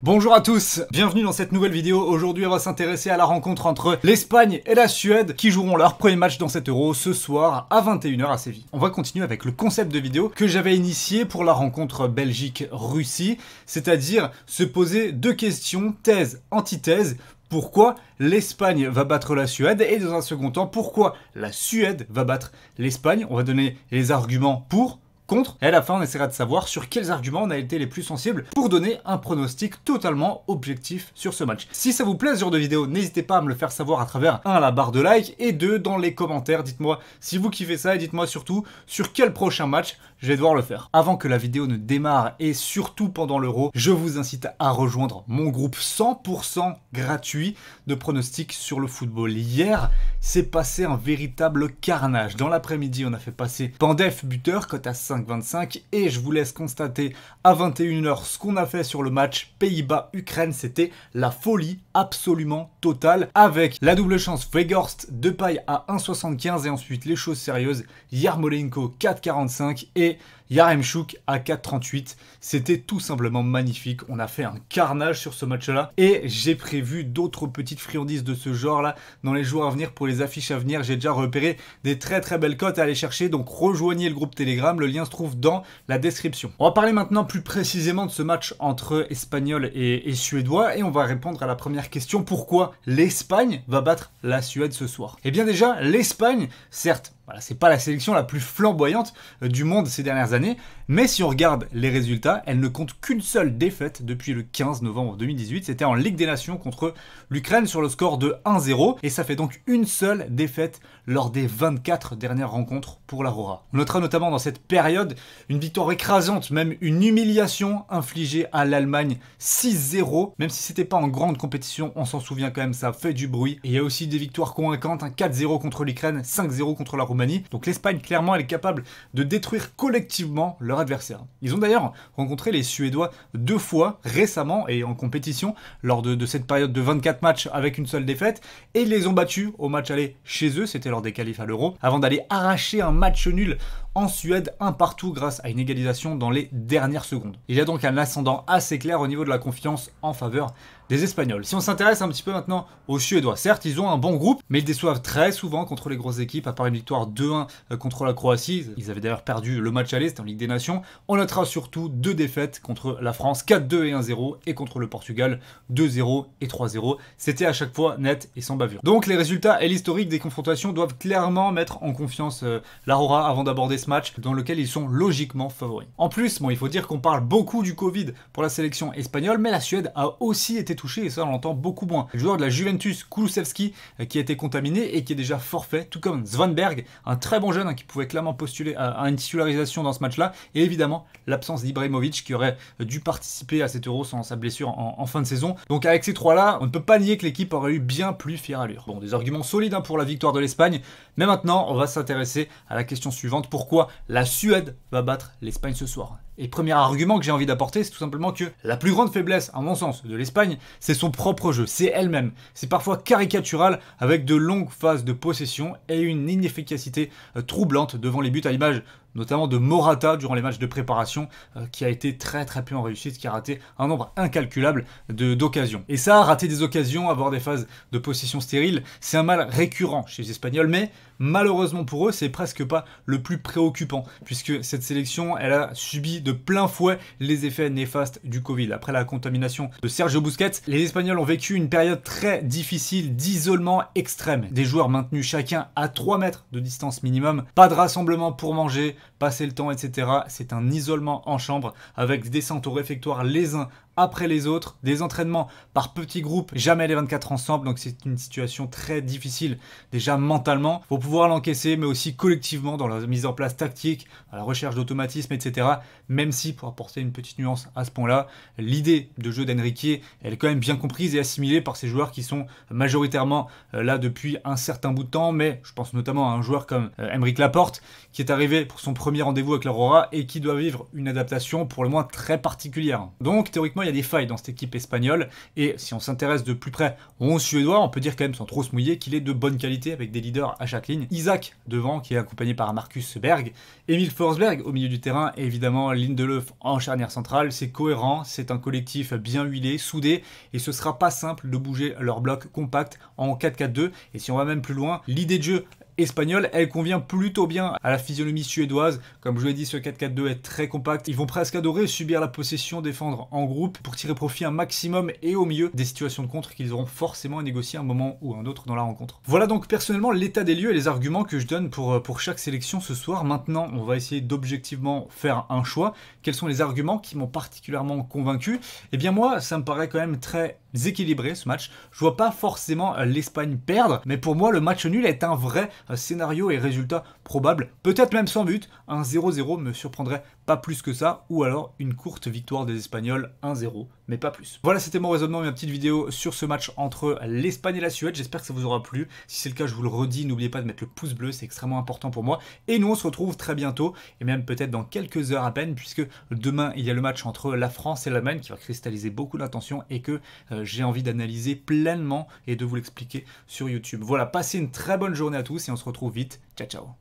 Bonjour à tous, bienvenue dans cette nouvelle vidéo. Aujourd'hui, on va s'intéresser à la rencontre entre l'Espagne et la Suède qui joueront leur premier match dans cet Euro ce soir à 21h à Séville. On va continuer avec le concept de vidéo que j'avais initié pour la rencontre Belgique-Russie, c'est-à-dire se poser deux questions, thèse, antithèse, pourquoi l'Espagne va battre la Suède et dans un second temps pourquoi la Suède va battre l'Espagne. On va donner les arguments pour contre. Et à la fin, on essaiera de savoir sur quels arguments on a été les plus sensibles pour donner un pronostic totalement objectif sur ce match. Si ça vous plaît ce genre de vidéo, n'hésitez pas à me le faire savoir à travers un la barre de like et deux dans les commentaires. Dites-moi si vous kiffez ça et dites-moi surtout sur quel prochain match je vais devoir le faire. Avant que la vidéo ne démarre et surtout pendant l'euro, je vous incite à rejoindre mon groupe 100% gratuit de pronostics sur le football. Hier, c'est passé un véritable carnage. Dans l'après-midi, on a fait passer Pandef buteur, cote à 5 25 et je vous laisse constater à 21h ce qu'on a fait sur le match Pays-Bas-Ukraine. C'était la folie absolument totale avec la double chance Vegorst de paille à 1,75 et ensuite les choses sérieuses Yarmolenko 4,45 et Yaremchuk à 4,38. C'était tout simplement magnifique. On a fait un carnage sur ce match-là et j'ai prévu d'autres petites friandises de ce genre-là dans les jours à venir pour les affiches à venir. J'ai déjà repéré des très très belles cotes à aller chercher donc rejoignez le groupe Telegram. Le lien dans la description. On va parler maintenant plus précisément de ce match entre Espagnol et, et Suédois et on va répondre à la première question pourquoi l'Espagne va battre la Suède ce soir Eh bien déjà, l'Espagne, certes, voilà, c'est pas la sélection la plus flamboyante euh, du monde ces dernières années, mais si on regarde les résultats, elle ne compte qu'une seule défaite depuis le 15 novembre 2018. C'était en Ligue des Nations contre l'Ukraine sur le score de 1-0, et ça fait donc une seule défaite lors des 24 dernières rencontres pour l'Aurora. On notera notamment dans cette période une victoire écrasante, même une humiliation infligée à l'Allemagne 6-0, même si c'était pas en grande compétition, on s'en souvient quand même, ça fait du bruit. il y a aussi des victoires convaincantes, 4-0 contre l'Ukraine, 5-0 contre la Roumanie donc l'Espagne, clairement, elle est capable de détruire collectivement leur adversaire. Ils ont d'ailleurs rencontré les Suédois deux fois récemment et en compétition lors de, cette période de 24 matchs avec une seule défaite et ils les ont battus au match aller chez eux, c'était lors des qualifs à l'Euro, avant d'aller arracher un match nul en Suède un partout grâce à une égalisation dans les dernières secondes. Il y a donc un ascendant assez clair au niveau de la confiance en faveur des Espagnols. Si on s'intéresse un petit peu maintenant aux Suédois, certes ils ont un bon groupe, mais ils déçoivent très souvent contre les grosses équipes, à part une victoire 2-1 euh, contre la Croatie, ils avaient d'ailleurs perdu le match à c'était en Ligue des Nations, on notera surtout deux défaites contre la France 4-2 et 1-0, et contre le Portugal 2-0 et 3-0, c'était à chaque fois net et sans bavure. Donc les résultats et l'historique des confrontations doivent clairement mettre en confiance euh, l'Aurora avant d'aborder ce match dans lequel ils sont logiquement favoris. En plus, bon, il faut dire qu'on parle beaucoup du Covid pour la sélection espagnole, mais la Suède a aussi été touchée et ça on l'entend beaucoup moins. Le joueur de la Juventus, Kulusevski, euh, qui a été contaminé et qui est déjà forfait, tout comme Svanberg, un très bon jeune hein, qui pouvait clairement postuler à, une titularisation dans ce match-là, et évidemment l'absence d'Ibrahimovic qui aurait euh, dû participer à cet euro sans sa blessure en, fin de saison. Donc avec ces trois-là, on ne peut pas nier que l'équipe aurait eu bien plus fière allure. Bon, des arguments solides hein, pour la victoire de l'Espagne, mais maintenant on va s'intéresser à la question suivante, pourquoi la Suède va battre l'Espagne ce soir. Et premier argument que j'ai envie d'apporter, c'est tout simplement que la plus grande faiblesse, à mon sens, de l'Espagne, c'est son propre jeu, c'est elle-même. C'est parfois caricatural avec de longues phases de possession et une inefficacité euh, troublante devant les buts à l'image notamment de Morata durant les matchs de préparation, euh, qui a été très très peu en réussite, qui a raté un nombre incalculable d'occasions. Et ça, rater des occasions, avoir des phases de possession stérile, c'est un mal récurrent chez les Espagnols, mais malheureusement pour eux, c'est presque pas le plus préoccupant, puisque cette sélection, elle a subi de de plein fouet les effets néfastes du Covid. Après la contamination de Sergio Busquets, les Espagnols ont vécu une période très difficile d'isolement extrême. Des joueurs maintenus chacun à 3 mètres de distance minimum, pas de rassemblement pour manger, passer le temps, etc. C'est un isolement en chambre avec des descentes au réfectoire les uns après les autres, des entraînements par petits groupes, jamais les 24 ensemble, donc c'est une situation très difficile déjà mentalement. pour pouvoir l'encaisser, mais aussi collectivement dans la mise en place tactique, à la recherche d'automatisme, etc. Même si, pour apporter une petite nuance à ce point-là, l'idée de jeu d'Henriquier, elle est quand même bien comprise et assimilée par ces joueurs qui sont majoritairement euh, là depuis un certain bout de temps, mais je pense notamment à un joueur comme euh, Emric Laporte, qui est arrivé pour son premier premier rendez-vous avec l'Aurora et qui doit vivre une adaptation pour le moins très particulière. Donc théoriquement, il y a des failles dans cette équipe espagnole et si on s'intéresse de plus près aux suédois, on peut dire quand même sans trop se mouiller qu'il est de bonne qualité avec des leaders à chaque ligne. Isaac devant qui est accompagné par Marcus Berg, Emil Forsberg au milieu du terrain et évidemment Lindelöf en charnière centrale, c'est cohérent, c'est un collectif bien huilé, soudé et ce sera pas simple de bouger leur bloc compact en 4-4-2 et si on va même plus loin, l'idée de jeu espagnole, elle convient plutôt bien à la physionomie suédoise. Comme je l'ai dit, ce 4-4-2 est très compact. Ils vont presque adorer subir la possession, défendre en groupe pour tirer profit un maximum et au milieu des situations de contre qu'ils auront forcément à négocier un moment ou un autre dans la rencontre. Voilà donc personnellement l'état des lieux et les arguments que je donne pour, euh, pour chaque sélection ce soir. Maintenant, on va essayer d'objectivement faire un choix. Quels sont les arguments qui m'ont particulièrement convaincu Eh bien moi, ça me paraît quand même très équilibré ce match. Je vois pas forcément euh, l'Espagne perdre, mais pour moi le match nul est un vrai euh, scénario et résultat probable. Peut-être même sans but, un 0-0 me surprendrait pas plus que ça, ou alors une courte victoire des Espagnols 1-0, mais pas plus. Voilà, c'était mon raisonnement, ma petite vidéo sur ce match entre l'Espagne et la Suède. J'espère que ça vous aura plu. Si c'est le cas, je vous le redis, n'oubliez pas de mettre le pouce bleu, c'est extrêmement important pour moi. Et nous, on se retrouve très bientôt, et même peut-être dans quelques heures à peine, puisque demain, il y a le match entre la France et l'Allemagne qui va cristalliser beaucoup d'attention et que euh, j'ai envie d'analyser pleinement et de vous l'expliquer sur YouTube. Voilà, passez une très bonne journée à tous et on se retrouve vite. Ciao, ciao.